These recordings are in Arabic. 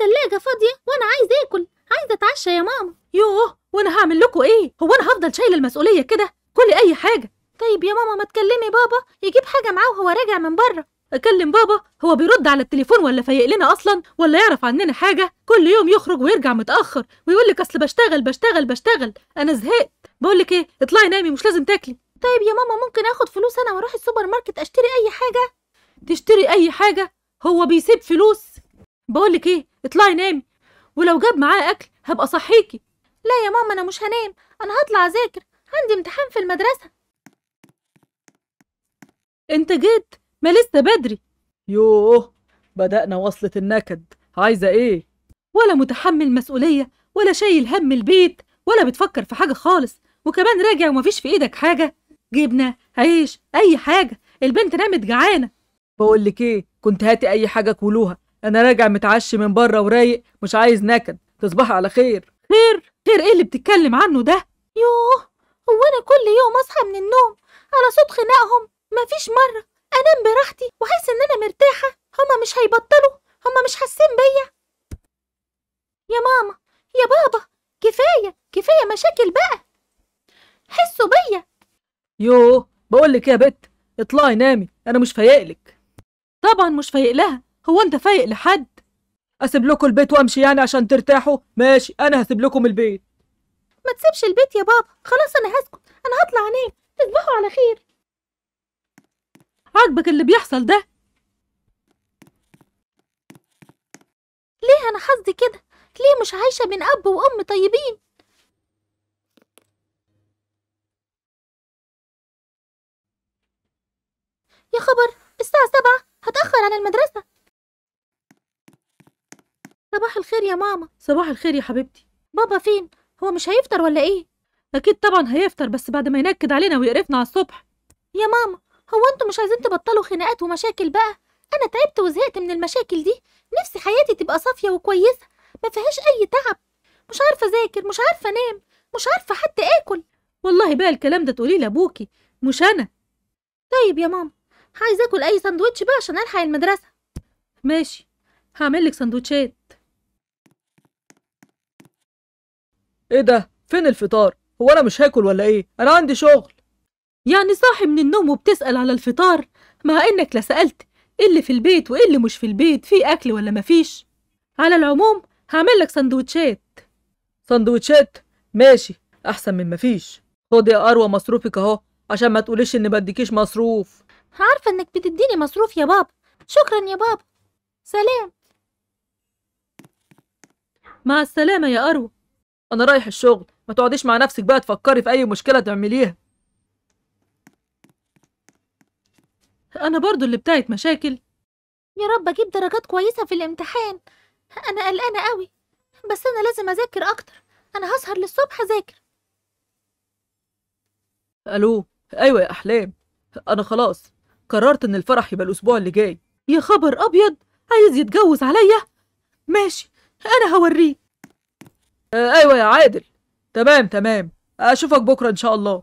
التلاجة فاضية وأنا عايز آكل عايزة أتعشى يا ماما يوه وأنا هعمل لكم إيه؟ هو أنا هفضل شايلة المسؤولية كده؟ كل أي حاجة طيب يا ماما ما تكلمي بابا يجيب حاجة معاه وهو راجع من بره أكلم بابا هو بيرد على التليفون ولا فايق لنا أصلا ولا يعرف عننا حاجة كل يوم يخرج ويرجع متأخر ويقول لك أصل بشتغل بشتغل بشتغل أنا زهقت بقول لك إيه اطلعي نامي مش لازم تاكلي طيب يا ماما ممكن آخد فلوس أنا وأروح السوبر ماركت أشتري أي حاجة تشتري أي حاجة هو بيسيب فلوس بقولك ايه اطلعي نامي ولو جاب معاه اكل هبقى صحيكي لا يا ماما انا مش هنام انا هطلع اذاكر عندي امتحان في المدرسه انت جيت ما لسه بدري يوه بدأنا وصلة النكد عايزة ايه؟ ولا متحمل مسؤولية ولا شايل هم البيت ولا بتفكر في حاجة خالص وكمان راجع ومفيش في ايدك حاجة جبنة عيش أي حاجة البنت نامت جعانة بقولك ايه كنت هاتي أي حاجة كلوها انا راجع متعشي من بره ورايق مش عايز نكد تصبحي على خير خير خير ايه اللي بتتكلم عنه ده يوه هو انا كل يوم اصحى من النوم على صوت خناقهم مفيش مره انام براحتي واحس ان انا مرتاحه هما مش هيبطلوا هما مش حاسين بيا يا ماما يا بابا كفايه كفايه مشاكل بقى حسوا بيا يوه بقول لك يا بت اطلعي نامي انا مش فايقلك طبعا مش فايقلها هو انت فايق لحد اسيب لكم البيت وامشي يعني عشان ترتاحوا ماشي انا هسيب لكم البيت ما تسيبش البيت يا بابا خلاص انا هسكت انا هطلع انام تصبحوا على خير عاجبك اللي بيحصل ده ليه انا حظي كده ليه مش عايشه بين اب وام طيبين يا خبر الساعه سبعة هتاخر عن المدرسه صباح الخير يا ماما صباح الخير يا حبيبتي بابا فين هو مش هيفطر ولا ايه اكيد طبعا هيفطر بس بعد ما ينكد علينا ويقرفنا على الصبح يا ماما هو انتوا مش عايزين تبطلوا خناقات ومشاكل بقى انا تعبت وزهقت من المشاكل دي نفسي حياتي تبقى صافيه وكويسه ما فيهاش اي تعب مش عارفه اذاكر مش عارفه انام مش عارفه حتى اكل والله بقى الكلام ده تقوليه لابوكي مش انا طيب يا ماما عايزه اكل اي سندوتش بقى عشان الحق المدرسه ماشي هعمل لك سندوتشات ايه ده فين الفطار هو انا مش هاكل ولا ايه انا عندي شغل يعني صاحي من النوم وبتسأل على الفطار مع انك لا سألت ايه اللي في البيت وايه اللي مش في البيت في اكل ولا مفيش على العموم هعمل لك سندوتشات سندوتشات ماشي احسن من مفيش خد يا اروى مصروفك اهو عشان ما تقوليش اني بديكيش مصروف عارفه انك بتديني مصروف يا بابا شكرا يا بابا سلام مع السلامه يا اروى انا رايح الشغل ما تقعديش مع نفسك بقى تفكري في اي مشكله تعمليها انا برضو اللي بتاعت مشاكل يا رب اجيب درجات كويسه في الامتحان انا قلقانه قوي بس انا لازم اذاكر اكتر انا هسهر للصبح اذاكر الو ايوه يا احلام انا خلاص قررت ان الفرح يبقى الاسبوع اللي جاي يا خبر ابيض عايز يتجوز عليا ماشي انا هوريه آه ايوه يا عادل تمام تمام اشوفك بكره ان شاء الله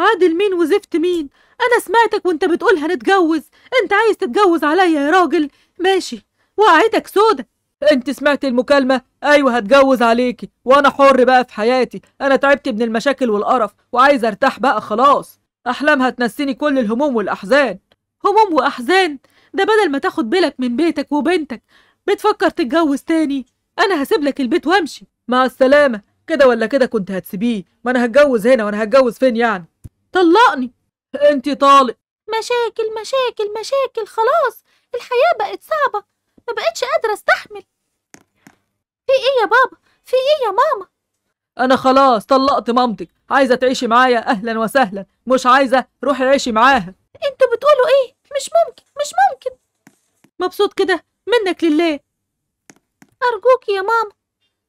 عادل مين وزفت مين انا سمعتك وانت بتقول هنتجوز انت عايز تتجوز عليا يا راجل ماشي وقعتك سودا انت سمعت المكالمه ايوه هتجوز عليكي وانا حر بقى في حياتي انا تعبت من المشاكل والقرف وعايز ارتاح بقى خلاص احلام هتنسيني كل الهموم والاحزان هموم واحزان ده بدل ما تاخد بالك من بيتك وبنتك بتفكر تتجوز تاني انا هسيب لك البيت وامشي مع السلامه كده ولا كده كنت هتسيبيه ما انا هتجوز هنا وانا هتجوز فين يعني طلقني انت طالق مشاكل مشاكل مشاكل خلاص الحياه بقت صعبه ما بقتش قادره استحمل في ايه يا بابا في ايه يا ماما انا خلاص طلقت مامتك عايزه تعيشي معايا اهلا وسهلا مش عايزه روحي عيشي معاها انتوا بتقولوا ايه مش ممكن مش ممكن مبسوط كده منك لله أرجوك يا ماما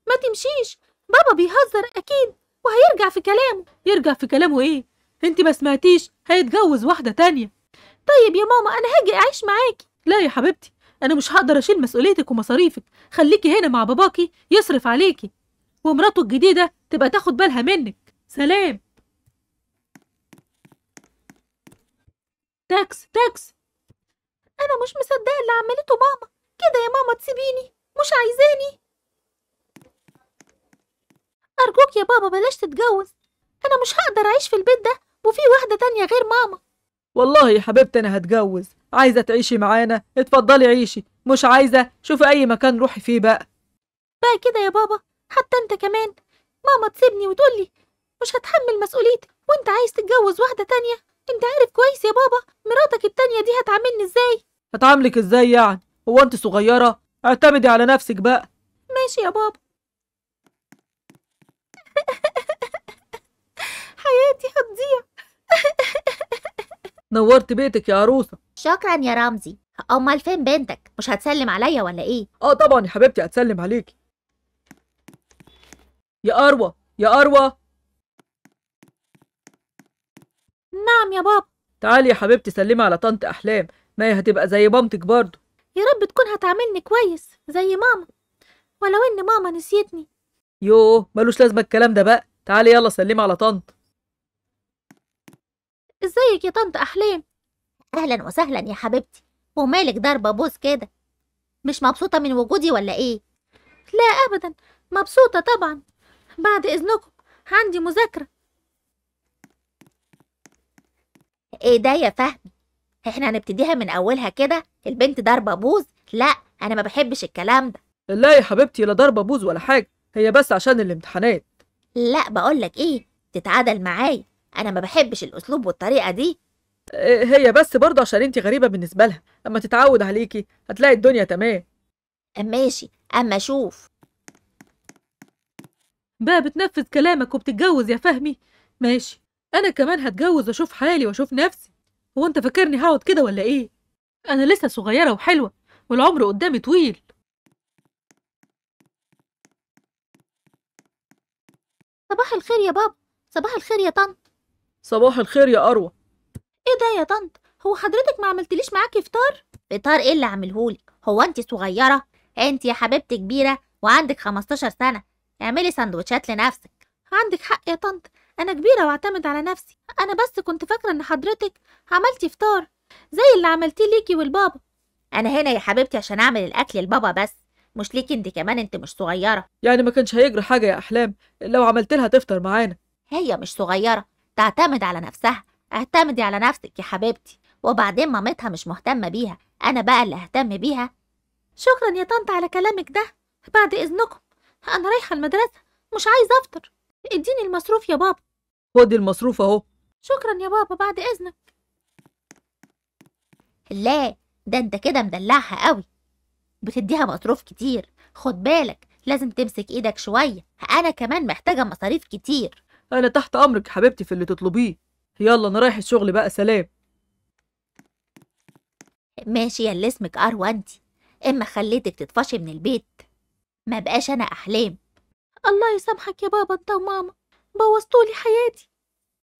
ما تمشيش بابا بيهزر أكيد وهيرجع في كلامه يرجع في كلامه إيه؟ أنت ما سمعتيش هيتجوز واحدة تانية طيب يا ماما أنا هاجي أعيش معاكي لا يا حبيبتي أنا مش هقدر أشيل مسؤوليتك ومصاريفك خليكي هنا مع باباكي يصرف عليكي ومراته الجديدة تبقى تاخد بالها منك سلام تاكس تاكس أنا مش مصدقة اللي عملته ماما كده يا ماما تسيبيني مش عايزاني أرجوك يا بابا بلاش تتجوز أنا مش هقدر أعيش في البيت ده وفي واحدة تانية غير ماما والله يا حبيبتي أنا هتجوز عايزة تعيشي معانا اتفضلي عيشي مش عايزة شوفي أي مكان روحي فيه بقى بقى كده يا بابا حتى أنت كمان ماما تسيبني وتقولي مش هتحمل مسؤوليتي وأنت عايز تتجوز واحدة تانية أنت عارف كويس يا بابا مراتك التانية دي هتعاملني إزاي هتعاملك إزاي يعني هو أنت صغيرة اعتمدي على نفسك بقى ماشي يا بابا حياتي هتضيع نورت بيتك يا عروسه شكرا يا رمزي امال فين بنتك مش هتسلم عليا ولا ايه اه طبعا يا حبيبتي هتسلم عليكي يا اروى يا اروى نعم يا بابا تعالي يا حبيبتي سلمي على طنط احلام ما هي هتبقى زي مامتك برضه يارب رب تكون هتعاملني كويس زي ماما ولو ان ماما نسيتني يوه ملوش لازمه الكلام ده بقى تعالي يلا سلمي على طنط ازيك يا طنط احلام اهلا وسهلا يا حبيبتي ومالك ضاربه بوز كده مش مبسوطه من وجودي ولا ايه لا ابدا مبسوطه طبعا بعد اذنكم عندي مذاكره ايه ده يا فهمي احنا هنبتديها من اولها كده البنت ضاربه بوز لا انا ما بحبش الكلام ده لا يا حبيبتي لا ضاربه بوز ولا حاجه هي بس عشان الامتحانات لا بقول لك ايه تتعادل معايا انا ما بحبش الاسلوب والطريقه دي آه، هي بس برضه عشان انت غريبه بالنسبه لها اما تتعود عليكي هتلاقي الدنيا تمام ماشي اما اشوف بقى بتنفذ كلامك وبتتجوز يا فهمي ماشي انا كمان هتجوز واشوف حالي واشوف نفسي هو انت فاكرني هقعد كده ولا ايه انا لسه صغيره وحلوه والعمر قدامي طويل صباح الخير يا بابا صباح الخير يا طنط صباح الخير يا اروى ايه ده يا طنط هو حضرتك ما عملتليش معاكي فطار فطار ايه اللي عملهولك هو انت صغيره انت يا حبيبتي كبيره وعندك 15 سنه اعملي سندوتشات لنفسك عندك حق يا طنط أنا كبيرة وأعتمد على نفسي أنا بس كنت فاكرة إن حضرتك عملتي فطار زي اللي عملتيه ليكي والبابا أنا هنا يا حبيبتي عشان أعمل الأكل لبابا بس مش ليكي أنت كمان أنت مش صغيرة يعني ما كانش هيجري حاجة يا أحلام لو عملت لها تفطر معانا هي مش صغيرة تعتمد على نفسها اعتمدي على نفسك يا حبيبتي وبعدين مامتها مش مهتمة بيها أنا بقى اللي أهتم بيها شكرا يا طنط على كلامك ده بعد إذنكم أنا رايحة المدرسة مش عايزة أفطر اديني المصروف يا بابا خد المصروف اهو شكرا يا بابا بعد اذنك لا ده انت كده مدلعها قوي بتديها مصروف كتير خد بالك لازم تمسك ايدك شويه انا كمان محتاجه مصاريف كتير انا تحت امرك حبيبتي في اللي تطلبيه يلا انا رايح الشغل بقى سلام ماشي يا اللي اسمك اروى انتي اما خليتك تطفشي من البيت ما بقاش انا احلام الله يسامحك يا بابا انت وماما بوظتولي حياتي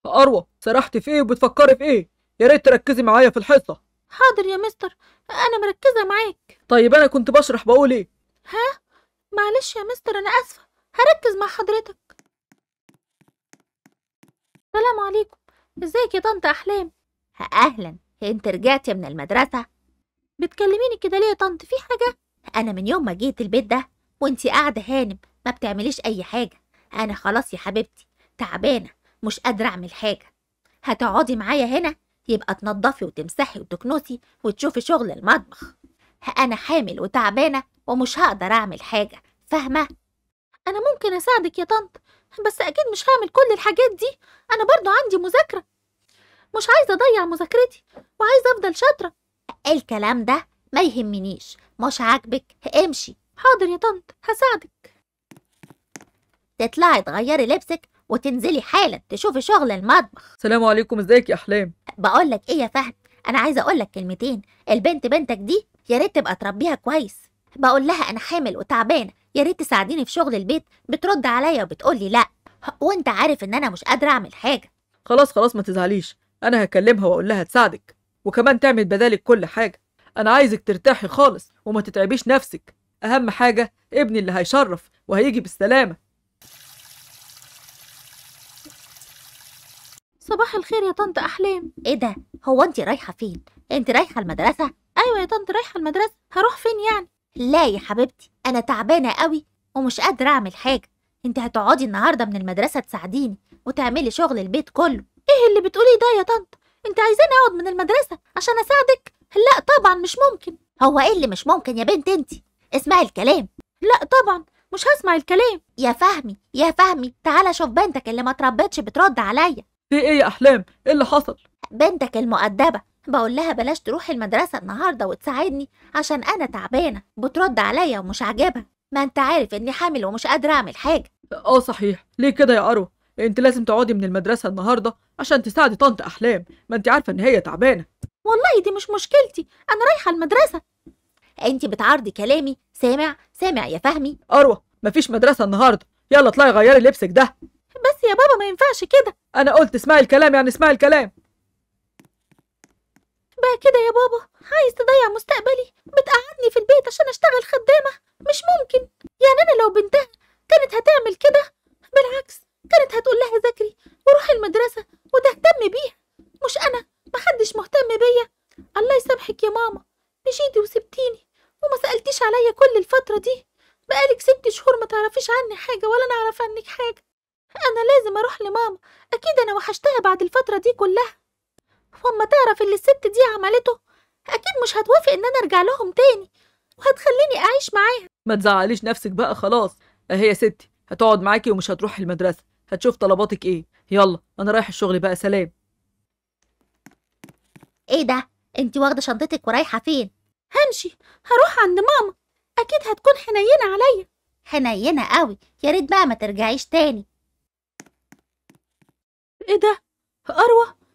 أروى سرحتي في إيه وبتفكري في إيه؟ يا ريت تركزي معايا في الحصة حاضر يا مستر أنا مركزة معاك طيب أنا كنت بشرح بقول إيه؟ ها؟ معلش يا مستر أنا آسفة هركز مع حضرتك السلام عليكم ازيك يا طنط أحلام؟ أهلا أنت رجعت من المدرسة؟ بتكلميني كده ليه يا طنط في حاجة؟ أنا من يوم ما جيت البيت ده وأنتي قاعدة هانم ما بتعمليش أي حاجة أنا خلاص يا حبيبتي تعبانة مش قادرة أعمل حاجة هتقعدي معايا هنا يبقى تنضفي وتمسحي وتكنسي وتشوفي شغل المطبخ أنا حامل وتعبانة ومش هقدر أعمل حاجة فاهمة؟ أنا ممكن أساعدك يا طنط بس أكيد مش هعمل كل الحاجات دي أنا برضو عندي مذاكرة مش عايزة أضيع مذاكرتي وعايزة أفضل شاطرة الكلام ده ما يهمنيش مش عاجبك امشي حاضر يا طنط هساعدك تطلعي تغيري لبسك وتنزلي حالا تشوفي شغل المطبخ سلام عليكم ازيك يا احلام بقول لك ايه يا فهد انا عايزه اقول لك كلمتين البنت بنتك دي يا ريت تبقى تربيها كويس بقول لها انا حامل وتعبانه يا ريت تساعديني في شغل البيت بترد عليا وبتقول لي لا وانت عارف ان انا مش قادره اعمل حاجه خلاص خلاص ما تزعليش انا هكلمها واقول لها تساعدك وكمان تعمل بدالك كل حاجه انا عايزك ترتاحي خالص وما تتعبيش نفسك اهم حاجه ابني اللي هيشرف وهيجي بالسلامه صباح الخير يا طنط أحلام إيه ده؟ هو أنت رايحة فين؟ أنت رايحة المدرسة؟ أيوة يا طنط رايحة المدرسة هروح فين يعني؟ لا يا حبيبتي أنا تعبانة قوي ومش قادرة أعمل حاجة أنت هتقعدي النهاردة من المدرسة تساعديني وتعملي شغل البيت كله إيه اللي بتقولي ده يا طنط؟ أنت عايزاني أقعد من المدرسة عشان أساعدك؟ لا طبعا مش ممكن هو إيه اللي مش ممكن يا بنت أنت؟ اسمعي الكلام لا طبعا مش هسمع الكلام يا فهمي يا فهمي تعالى شوف بنتك اللي ما تربتش بترد عليا في ايه يا احلام ايه اللي حصل بنتك المؤدبه بقول لها بلاش تروح المدرسه النهارده وتساعدني عشان انا تعبانه بترد عليا ومش عاجبها ما انت عارف اني حامل ومش قادره اعمل حاجه اه صحيح ليه كده يا اروى انت لازم تقعدي من المدرسه النهارده عشان تساعدي طنط احلام ما انت عارفه ان هي تعبانه والله دي مش مشكلتي انا رايحه المدرسه انت بتعارضي كلامي سامع سامع يا فهمي اروى مفيش مدرسه النهارده يلا اطلعي غيري لبسك ده بس يا بابا ما ينفعش كده انا قلت اسمعي الكلام يعني اسمعي الكلام بقى كده يا بابا عايز تضيع مستقبلي بتقعدني في البيت عشان اشتغل خدامة مش ممكن يعني انا لو بنتها كانت هتعمل كده بالعكس كانت هتقول لها ذاكري وروحي المدرسة وتهتم بيها مش انا محدش مهتم بيا الله يسامحك يا ماما مشيتي وسبتيني وما سألتيش عليا كل الفترة دي بقالك ست شهور ما تعرفيش عني حاجة ولا أنا أعرف عنك حاجة أنا لازم أروح لماما أكيد أنا وحشتها بعد الفترة دي كلها وأما تعرف اللي الست دي عملته أكيد مش هتوافق إن أنا أرجع لهم تاني وهتخليني أعيش معاها ما تزعليش نفسك بقى خلاص أهي يا ستي هتقعد معاكي ومش هتروحي المدرسة هتشوف طلباتك إيه يلا أنا رايح الشغل بقى سلام إيه ده أنت واخدة شنطتك ورايحة فين همشي هروح عند ماما أكيد هتكون حنينة عليا حنينة قوي يا ريت بقى ما ترجعيش تاني ايه ده؟ اروى